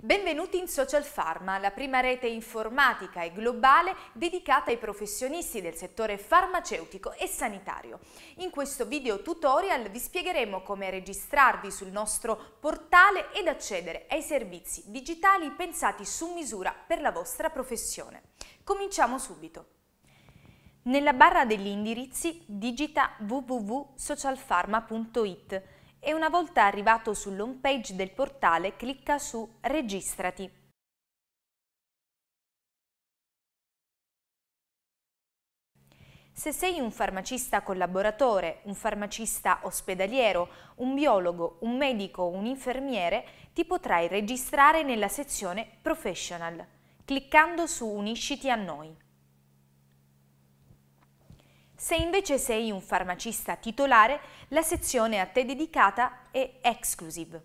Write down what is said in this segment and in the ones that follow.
Benvenuti in Social Pharma, la prima rete informatica e globale dedicata ai professionisti del settore farmaceutico e sanitario. In questo video tutorial vi spiegheremo come registrarvi sul nostro portale ed accedere ai servizi digitali pensati su misura per la vostra professione. Cominciamo subito. Nella barra degli indirizzi digita www.socialpharma.it e una volta arrivato sull'home page del portale clicca su Registrati. Se sei un farmacista collaboratore, un farmacista ospedaliero, un biologo, un medico o un infermiere, ti potrai registrare nella sezione Professional, cliccando su Unisciti a noi. Se invece sei un farmacista titolare, la sezione a te dedicata è Exclusive.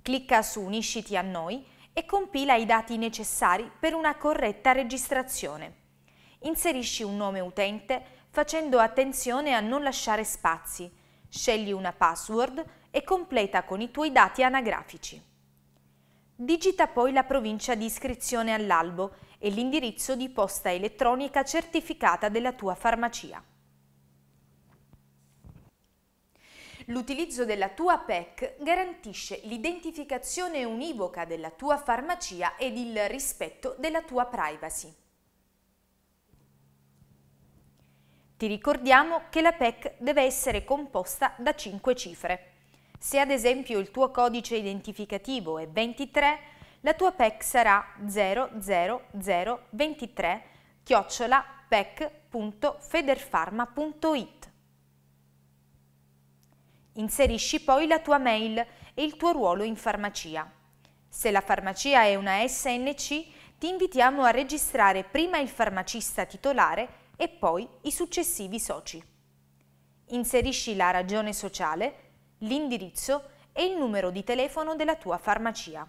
Clicca su Unisciti a noi e compila i dati necessari per una corretta registrazione. Inserisci un nome utente facendo attenzione a non lasciare spazi, scegli una password e completa con i tuoi dati anagrafici. Digita poi la provincia di iscrizione all'albo e l'indirizzo di posta elettronica certificata della tua farmacia. L'utilizzo della tua PEC garantisce l'identificazione univoca della tua farmacia ed il rispetto della tua privacy. Ti ricordiamo che la PEC deve essere composta da 5 cifre. Se ad esempio il tuo codice identificativo è 23, la tua PEC sarà 00023 chiocciola pec.federfarma.it. Inserisci poi la tua mail e il tuo ruolo in farmacia. Se la farmacia è una SNC, ti invitiamo a registrare prima il farmacista titolare e poi i successivi soci. Inserisci la ragione sociale l'indirizzo e il numero di telefono della tua farmacia.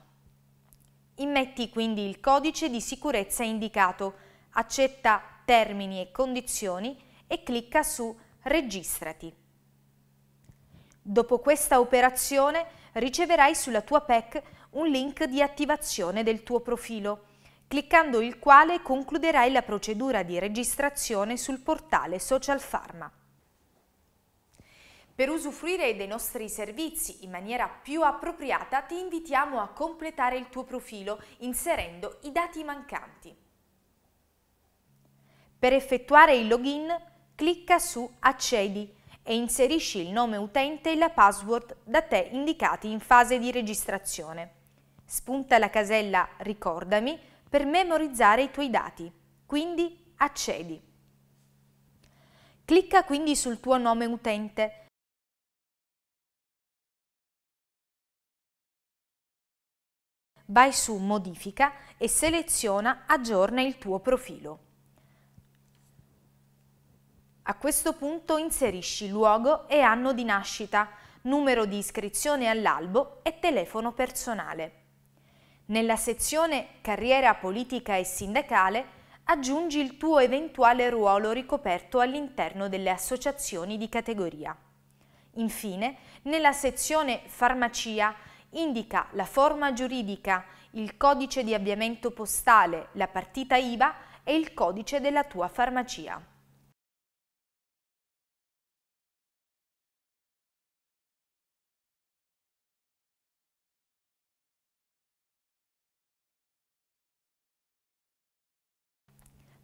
Immetti quindi il codice di sicurezza indicato, accetta termini e condizioni e clicca su Registrati. Dopo questa operazione riceverai sulla tua PEC un link di attivazione del tuo profilo, cliccando il quale concluderai la procedura di registrazione sul portale Social Pharma. Per usufruire dei nostri servizi in maniera più appropriata ti invitiamo a completare il tuo profilo inserendo i dati mancanti. Per effettuare il login clicca su Accedi e inserisci il nome utente e la password da te indicati in fase di registrazione. Spunta la casella Ricordami per memorizzare i tuoi dati, quindi accedi. Clicca quindi sul tuo nome utente vai su Modifica e seleziona Aggiorna il tuo profilo. A questo punto inserisci luogo e anno di nascita, numero di iscrizione all'albo e telefono personale. Nella sezione Carriera politica e sindacale aggiungi il tuo eventuale ruolo ricoperto all'interno delle associazioni di categoria. Infine, nella sezione Farmacia indica la forma giuridica, il codice di avviamento postale, la partita IVA e il codice della tua farmacia.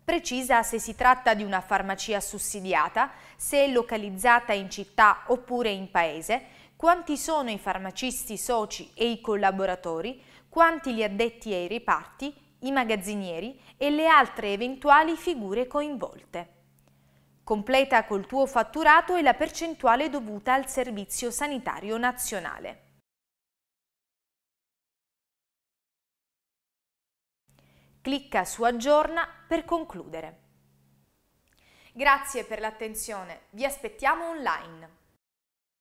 precisa se si tratta di una farmacia sussidiata, se è localizzata in città oppure in paese quanti sono i farmacisti soci e i collaboratori, quanti gli addetti ai reparti, i magazzinieri e le altre eventuali figure coinvolte. Completa col tuo fatturato e la percentuale dovuta al Servizio Sanitario Nazionale. Clicca su Aggiorna per concludere. Grazie per l'attenzione, vi aspettiamo online.